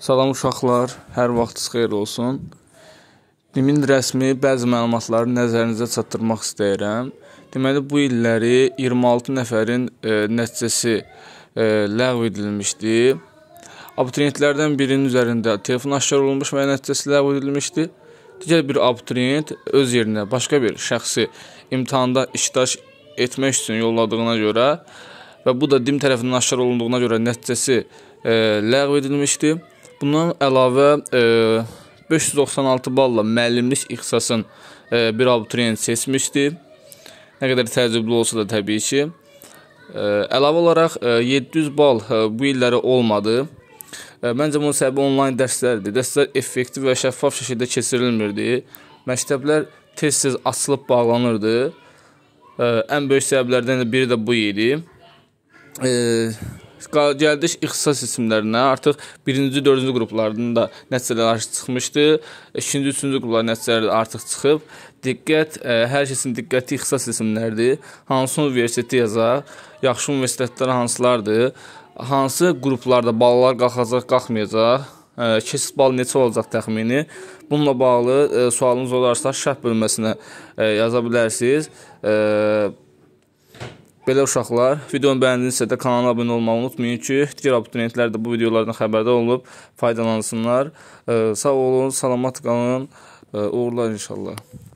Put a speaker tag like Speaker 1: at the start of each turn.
Speaker 1: Salam uşaqlar, hər vaxtınız xeyir olsun. DİM-in rəsmi bəzi məlumatları nəzərinizə çatdırmaq istəyirəm. Deməli bu illəri 26 nəfərin e, nəticəsi e, ləğv edilmişdi. Abituriyentlərdən birinin üzərində telefon aşkar olunmuş və nəticəsi ləğv edilmişdi. Digər bir abituriyent öz yerinə başqa bir şəxsi imtahanda iştirak etmək üçün yolladığına görə və bu da DİM tərəfindən aşkar olunduğuna görə nəticəsi e, ləğv edilmişdi. Bundan əlavə e, 596 balla müəllimlik ixtisasın e, bir abituriyent seçmişdi. Nə qədər təəccüblü olsa da təbii ki. E, əlavə olaraq e, 700 bal e, bu illəri olmadı. E, məncə bunun səbəbi onlayn dərslərdir. Dərslər effektiv və şəffaf şəkildə keçirilmirdi. Məktəblər tez-tez açılıb bağlanırdı. E, ən böyük səbəblərdən biri də bu idi. E, Gəldik ixtisas isimlərinə. Artıq 1-ci, 4-cü qruplarında nəticələr artıq çıxmışdı. 2-ci, 3-cü qruplar nəticələri artıq çıxıb. Diqqət, ə, e, hər kəsin diqqəti ixtisas isimləridir. Hansı universiteti yazaq? Yaxşı universitetlər hansılardır? Hansı qruplarda ballar qalxacaq, qalxmayacaq? Ə, e, keçid balı neçə olacaq təxmini? Bununla bağlı ə, e, sualınız olarsa şərh bölməsinə ə, yaza bilərsiniz. Ə, Belə uşaqlar, videonu bəyəndinizsə də kanala abunə olmağı unutmayın ki, digər abituriyentlər də bu videolardan xəbərdar olub faydalansınlar. Sağ olun, salamat qalın. Uğurlar inşallah.